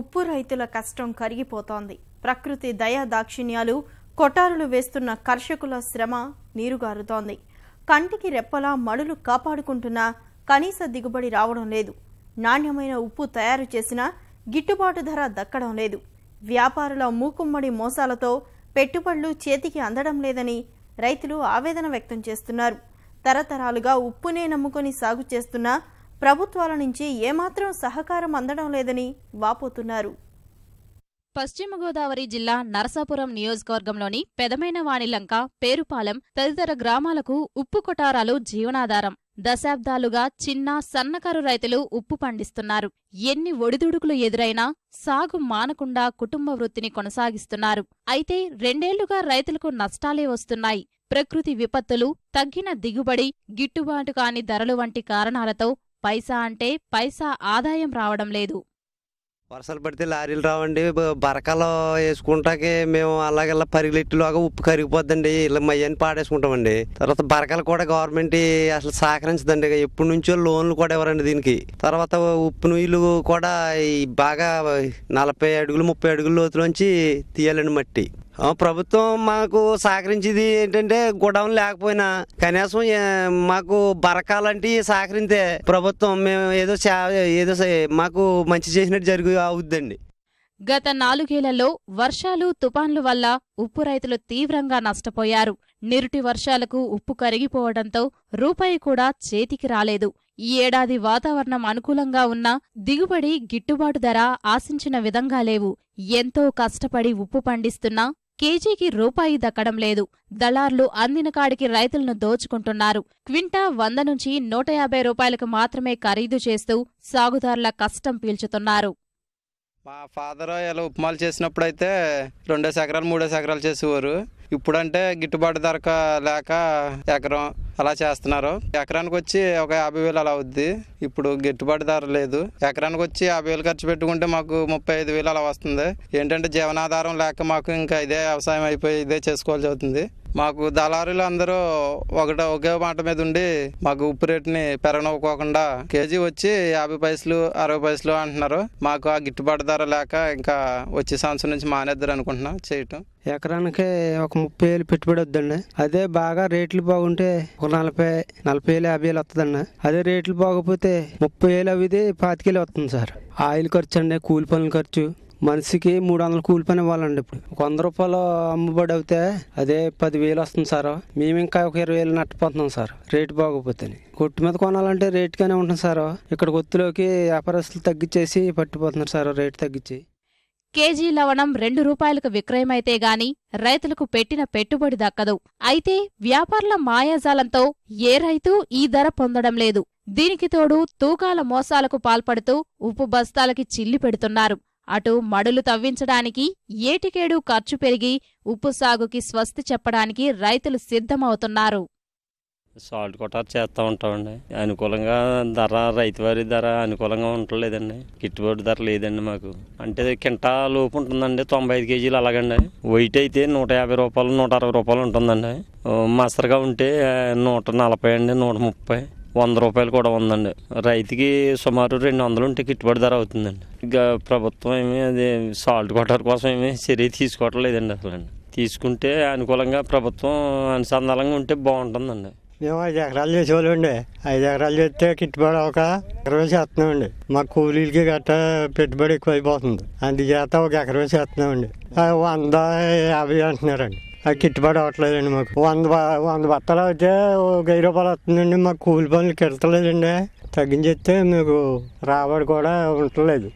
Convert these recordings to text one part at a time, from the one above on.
ఉప్పు రైతుల కష్టం కరిగిపోతోంది ప్రకృతి దయా దాక్షిణ్యాలు కొటారులు వేస్తున్న కర్షకుల శ్రమ నీరుగారుతోంది కంటికి రెప్పలా మడులు కాపాడుకుంటున్నా కనీస దిగుబడి రావడం లేదు నాణ్యమైన ఉప్పు తయారు చేసినా గిట్టుబాటు ధర దక్కడం లేదు వ్యాపారుల మూకుమ్మడి మోసాలతో పెట్టుబడులు చేతికి అందడం లేదని రైతులు ఆవేదన వ్యక్తం చేస్తున్నారు తరతరాలుగా ఉప్పునే నమ్ముకొని సాగు చేస్తున్న ప్రభుత్వాల నుంచి ఏమాత్రం సహకారం అందడం లేదని వాపోతున్నారు పశ్చిమ గోదావరి జిల్లా నరసాపురం నియోజకవర్గంలోని పెదమైన వాణిలంక పేరుపాలెం తదితర గ్రామాలకు ఉప్పు కొటారాలు జీవనాధారం దశాబ్దాలుగా చిన్న సన్నకారు రైతులు ఉప్పు పండిస్తున్నారు ఎన్ని ఒడిదుడుకులు ఎదురైనా సాగు మానకుండా కుటుంబ వృత్తిని కొనసాగిస్తున్నారు అయితే రెండేళ్లుగా రైతులకు నష్టాలే వస్తున్నాయి ప్రకృతి విపత్తులు తగ్గిన దిగుబడి గిట్టుబాటు కాని ధరలు వంటి కారణాలతో పైసా అంటే పైసా ఆదాయం రావడం లేదు వర్షాలు పడితే లారీలు రావండి బరకాలు వేసుకుంటాకే మేము అలాగే పరిగెట్టులాగా ఉప్పు కరిగిపోద్దండి ఇలా మయ్యాన్ని పాడేసుకుంటామండి తర్వాత బరకాలు కూడా గవర్నమెంట్ అసలు సహకరించదండి ఎప్పటి నుంచో లోన్లు కూడా ఇవ్వరండి దీనికి తర్వాత ఉప్పు నీళ్ళు కూడా బాగా నలభై అడుగులు ముప్పై అడుగుల లోతులోంచి తీయాలండి మట్టి ప్రభుత్వం మాకు సహకరించేది ఏంటంటే గోడౌన్ లేకపోయినా కనీసం మాకు బరకాలంటే సహకరించే ప్రభుత్వం మేము ఏదో ఏదో మాకు మంచి చేసినట్టు జరుగు అవుద్దండి గత నాలుగేళ్లలో వర్షాలు తుపాన్ల వల్ల ఉప్పు రైతులు తీవ్రంగా నష్టపోయారు నిరుటి వర్షాలకు ఉప్పు కరిగిపోవడంతో రూపాయి కూడా చేతికి రాలేదు ఈ ఏడాది వాతావరణం అనుకూలంగా ఉన్నా దిగుబడి గిట్టుబాటు ధర ఆశించిన విధంగా లేవు ఎంతో కష్టపడి ఉప్పు పండిస్తున్నా కేజీకి రూపాయి దక్కడం లేదు దళార్లు అందిన కాడికి రైతులను దోచుకుంటున్నారు క్వింటా వంద నుంచి నూట యాభై రూపాయలకు మాత్రమే ఖరీదు చేస్తూ సాగుదారుల కష్టం పీల్చుతున్నారు మా ఫాదర్ ఇలా ఉప్మాలు చేసినప్పుడు అయితే రెండేసి ఎకరాలు మూడేసి ఎకరాలు చేసేవారు ఇప్పుడంటే గిట్టుబాటు ధర లేక ఎకరం అలా చేస్తున్నారు ఎకరానికి వచ్చి ఒక యాభై వేలు అలా అవుద్ది ఇప్పుడు గిట్టుబాటు ధర లేదు ఎకరానికి వచ్చి యాభై వేలు ఖర్చు పెట్టుకుంటే మాకు ముప్పై ఐదు వేలు అలా వస్తుంది ఏంటంటే జీవనాధారం లేక మాకు ఇంకా ఇదే వ్యవసాయం అయిపోయి ఇదే చేసుకోవాల్సి అవుతుంది మాకు దళారులు అందరూ ఒకటి ఒకే మాట మీద ఉండి మాకు ఉప్పు రేటుని పెరగనివ్వకోకుండా కేజీ వచ్చి యాభై పైసలు అరవై పైసలు అంటున్నారు మాకు ఆ గిట్టుబాటు ధర లేక ఇంకా వచ్చే సంవత్సరం నుంచి మానేద్దరు అనుకుంటున్నాం చేయటం ఎకరానికి ఒక ముప్పై వేలు పెట్టుబడి వద్దండి అదే బాగా రేట్లు బాగుంటే ఒక నలభై నలభై వేలు యాభై వేలు వస్తుందండి అదే రేట్లు బాగపోతే ముప్పై వేలు అవిది పాతికేలు వస్తుంది సార్ ఆయిల్ ఖర్చు అండి కూలి పనుల ఖర్చు మనిషికి మూడు వందల కూలిపోయిన వాళ్ళండి ఇప్పుడు ఒక వంద రూపాయలు అమ్మబడి అవుతే అదే పదివేలు వస్తుంది సార్ మేము ఇంకా ఒక ఇరవై వేలు నట్టపోతున్నాం సార్ రేటు బాగోపోతే కొట్టు మీద కొనాలంటే రేటుగానే ఉంటుంది సార్ ఇక్కడ గొత్తులోకి వ్యాపారస్తులు తగ్గించేసి పట్టిపోతున్నారు సార్ రేటు తగ్గించి కేజీ లవణం రెండు రూపాయలకు విక్రయమైతే గాని రైతులకు పెట్టిన పెట్టుబడి దక్కదు అయితే వ్యాపారుల మాయాజాలంతో ఏ రైతు ఈ ధర పొందడం లేదు దీనికి తోడు తూకాల మోసాలకు పాల్పడుతూ ఉప్పు బస్తాలకి చిల్లి పెడుతున్నారు అటు మడులు తవ్వించడానికి ఏటికేడు ఖర్చు పెరిగి ఉప్పు సాగుకి స్వస్తి చెప్పడానికి రైతులు సిద్ధమవుతున్నారు సాల్ట్ కొట్టారు చేస్తూ ఉంటామండి అనుకూలంగా ధర రైతువారి ధర అనుకూలంగా ఉండలేదండి గిట్టుబాటు ధర లేదండి మాకు అంటే కింటా లోపు ఉంటుందండి తొంభై ఐదు కేజీలు అలాగండి వెయిట్ అయితే నూట యాభై రూపాయలు నూట అరవై రూపాయలు ఉంటుందండి మసరగా ఉంటే నూట నలభై అండి నూట ముప్పై వంద రూపాయలు కూడా ఉందండి రైతుకి సుమారు రెండు వందలు ఉంటే గిట్టుబాటు ధర అవుతుందండి ప్రభుత్వం ఏమి అది సాల్ట్ కొట్టడం కోసం ఏమి చర్య తీసుకోవట్లేదండి అసలు తీసుకుంటే అనుకూలంగా ప్రభుత్వం అనుసంధానంగా ఉంటే బాగుంటుందండి మేము ఐదు ఎకరాలు చేసేవాళ్ళండి ఐదు ఎకరాలు చేస్తే కిట్టుబడి ఒక ఎకరవే చేస్తున్నామండి మా కూలీలకి గట్ట పెట్టుబడి ఎక్కువ అయిపోతుంది అందుచేత ఒక ఎకరవే చేస్తున్నామండి వంద యాభై అంటున్నారండి అది కిట్టుబడి అవ్వట్లేదండి మాకు వంద వంద బత్తలు అయితే ఒక వెయ్యి రూపాయలు వస్తుందండి మాకు కూలి పనులు కెడతలేదండి తగ్గించేస్తే మీకు రాబడి కూడా ఉండలేదు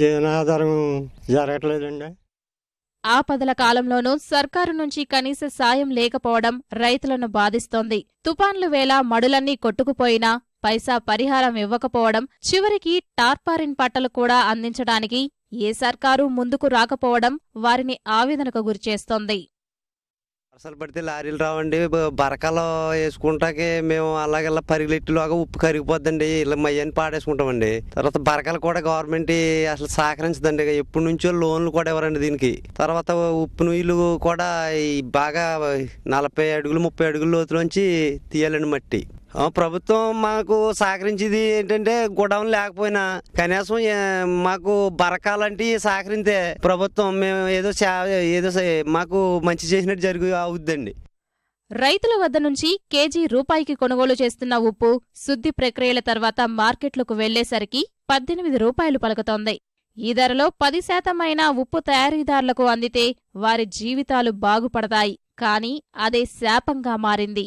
జీవనాధారం జరగట్లేదండి ఆపదల కాలంలోనూ సర్కారు నుంచి కనీస సాయం లేకపోవడం రైతులను బాధిస్తోంది తుపాన్లు వేళ మడులన్నీ కొట్టుకుపోయినా పైసా పరిహారం ఇవ్వకపోవడం చివరికి టార్పారిన్ పట్టలు కూడా అందించడానికి ఏ సర్కారు ముందుకు రాకపోవడం వారిని ఆవేదనకు గురిచేస్తోంది అసలు పడితే లారీలు రావండి బరకాలు వేసుకుంటాకే మేము అలాగే పరిగెట్టిలోగా ఉప్పు కరిగిపోద్దండి ఇలా మయ్యని పాడేసుకుంటామండి తర్వాత బరకాలు కూడా గవర్నమెంట్ అసలు సహకరించదండి ఎప్పటి నుంచో లోన్లు కూడా ఇవ్వరండి దీనికి తర్వాత ఉప్పు నీళ్ళు కూడా బాగా నలభై అడుగులు ముప్పై అడుగుల లోతులోంచి తీయాలండి మట్టి ప్రభుత్వం మాకు సహకరించేది ఏంటంటే గోడౌన్ లేకపోయినా కనీసం మాకు బరకాలంటే సహకరించే ప్రభుత్వం మేము ఏదో ఏదో మాకు మంచి చేసినట్టు జరుగు అవుద్దండి రైతుల వద్ద నుంచి కేజీ రూపాయికి కొనుగోలు చేస్తున్న ఉప్పు శుద్ధి ప్రక్రియల తర్వాత మార్కెట్లకు వెళ్లేసరికి పద్దెనిమిది రూపాయలు పలుకుతోంది ఈ ధరలో పది శాతమైన ఉప్పు తయారీదారులకు అందితే వారి జీవితాలు బాగుపడతాయి కాని అదే శాపంగా మారింది